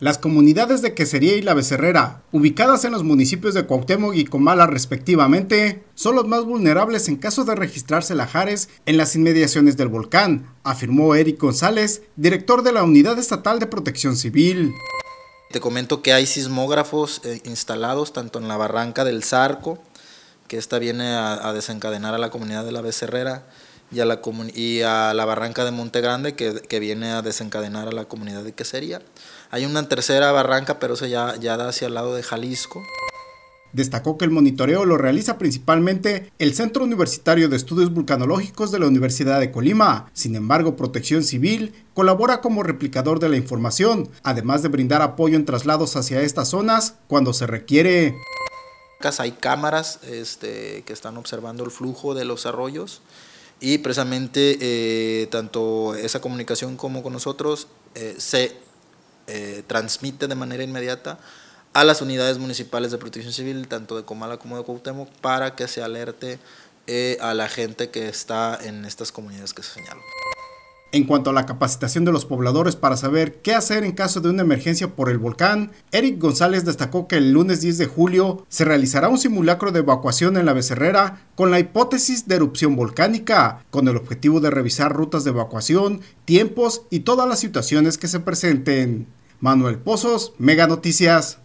Las comunidades de Quesería y La Becerrera, ubicadas en los municipios de Cuauhtémoc y Comala respectivamente, son los más vulnerables en caso de registrarse lajares en las inmediaciones del volcán, afirmó Eric González, director de la Unidad Estatal de Protección Civil. Te comento que hay sismógrafos eh, instalados tanto en la barranca del Zarco, que esta viene a desencadenar a la comunidad de La Becerrera, y a la, y a la barranca de Monte Grande que, que, viene a desencadenar a la comunidad de Quesería. Hay una tercera barranca, pero se ya, ya da hacia el lado de Jalisco. Destacó que el monitoreo lo realiza principalmente el Centro Universitario de Estudios Vulcanológicos de la Universidad de Colima. Sin embargo, Protección Civil colabora como replicador de la información, además de brindar apoyo en traslados hacia estas zonas cuando se requiere hay cámaras este, que están observando el flujo de los arroyos y precisamente eh, tanto esa comunicación como con nosotros eh, se eh, transmite de manera inmediata a las unidades municipales de protección civil, tanto de Comala como de Cuauhtémoc, para que se alerte a la gente que está en estas comunidades que se señalan. En cuanto a la capacitación de los pobladores para saber qué hacer en caso de una emergencia por el volcán, Eric González destacó que el lunes 10 de julio se realizará un simulacro de evacuación en la Becerrera con la hipótesis de erupción volcánica, con el objetivo de revisar rutas de evacuación, tiempos y todas las situaciones que se presenten. Manuel Pozos, Mega Noticias.